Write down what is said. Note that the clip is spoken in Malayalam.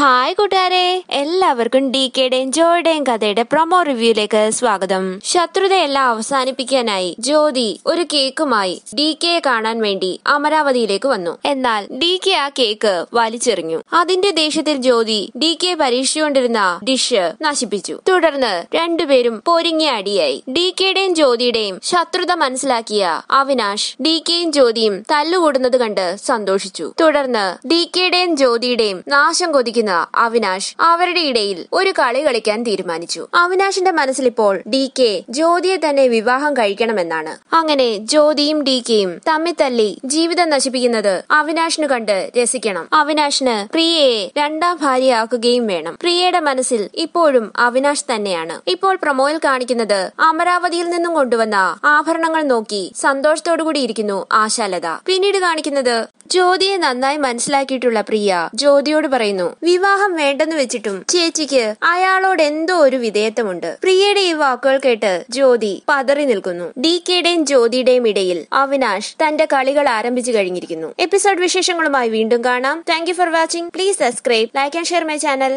ഹായ് കൂട്ടുകാരെ എല്ലാവർക്കും ഡി കെയുടെയും ജോയുടെയും കഥയുടെ പ്രൊമോ റിവ്യൂയിലേക്ക് സ്വാഗതം ശത്രുതയെല്ലാം അവസാനിപ്പിക്കാനായി ജ്യോതി ഒരു കേക്കുമായി ഡി കെയെ കാണാൻ വേണ്ടി അമരാവതിയിലേക്ക് വന്നു എന്നാൽ ഡി കെ ആ കേക്ക് വലിച്ചെറിഞ്ഞു അതിന്റെ ദേഷ്യത്തിൽ ജ്യോതി ഡി കെ പരീക്ഷിച്ചുകൊണ്ടിരുന്ന ഡിഷ് നശിപ്പിച്ചു തുടർന്ന് രണ്ടുപേരും പൊരിങ്ങിയ അടിയായി ഡി കെയുടെയും ജ്യോതിയുടെയും ശത്രുത മനസ്സിലാക്കിയ അവിനാഷ് ഡി കെയും ജ്യോതിയും തല്ലുകൂടുന്നത് കണ്ട് സന്തോഷിച്ചു തുടർന്ന് ഡി കെയുടെയും ജ്യോതിയുടെയും നാശം കൊതിക്കുന്ന നിന്ന അവിനാശ് അവരുടെ ഇടയിൽ ഒരു കളി കളിക്കാൻ തീരുമാനിച്ചു അവിനാശിന്റെ മനസ്സിൽ ഇപ്പോൾ ഡി കെ ജ്യോതിയെ തന്നെ വിവാഹം കഴിക്കണമെന്നാണ് അങ്ങനെ ജ്യോതിയും ഡി കെയും തമ്മിൽ തല്ലി ജീവിതം നശിപ്പിക്കുന്നത് അവിനാശിനു കണ്ട് രസിക്കണം അവിനാശിന് പ്രിയയെ രണ്ടാം ഭാര്യയാക്കുകയും വേണം പ്രിയയുടെ മനസ്സിൽ ഇപ്പോഴും അവിനാശ് തന്നെയാണ് ഇപ്പോൾ പ്രൊമോയിൽ കാണിക്കുന്നത് അമരാവതിയിൽ നിന്നും കൊണ്ടുവന്ന ആഭരണങ്ങൾ നോക്കി സന്തോഷത്തോടുകൂടി ഇരിക്കുന്നു ആശാലത പിന്നീട് കാണിക്കുന്നത് ജ്യോതിയെ നന്നായി മനസ്സിലാക്കിയിട്ടുള്ള പ്രിയ ജ്യോതിയോട് പറയുന്നു വിവാഹം വേണ്ടെന്ന് വെച്ചിട്ടും ചേച്ചിക്ക് അയാളോട് എന്തോ ഒരു വിധേയത്വമുണ്ട് പ്രിയയുടെ ഈ വാക്കുകൾ കേട്ട് ജ്യോതി പതറി നിൽക്കുന്നു ഡി കെയുടെയും ജ്യോതിയുടെയും ഇടയിൽ അവിനാഷ് തന്റെ കളികൾ ആരംഭിച്ചു കഴിഞ്ഞിരിക്കുന്നു എപ്പിസോഡ് വിശേഷങ്ങളുമായി വീണ്ടും കാണാം thank for watching please subscribe like and share my channel